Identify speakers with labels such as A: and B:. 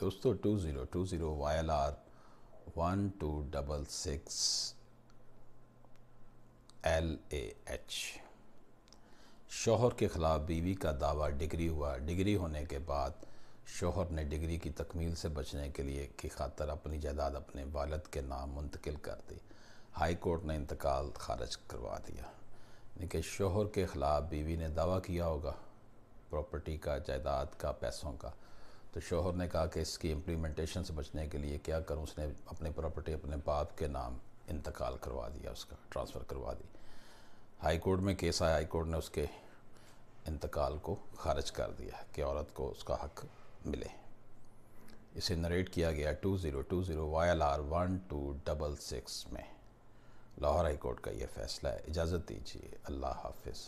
A: दोस्तों two zero two zero Y L R one two double six L A H शोहर के ख़िलाफ़ बीवी का दावा डिग्री हुआ डिग्री होने के बाद शोहर ने डिग्री की तकमील से बचने के लिए की खातर अपनी जायदाद अपने वालद के नाम मुंतकिल कर दी हाई कोर्ट ने इंतकाल खारिज करवा दिया यानी कि शोहर के ख़िलाफ़ बीवी ने दावा किया होगा प्रॉपर्टी का जायदाद का पैसों का तो शोहर ने कहा कि इसकी इम्प्लीमेंटेशन से बचने के लिए क्या करूँ उसने अपनी प्रॉपर्टी अपने बाप के नाम इंतकाल करवा दिया उसका ट्रांसफ़र करवा दी हाई कोर्ट में केस आया हाई कोर्ट ने उसके इंतकाल को खारिज कर दिया कि औरत को उसका हक मिले इसे नरेट किया गया two zero two zero Y L R one two double six में लाहौर हाई कोर्ट का यह फ़ैसला है इजाज़त दीजिए अल्लाह हाफिज़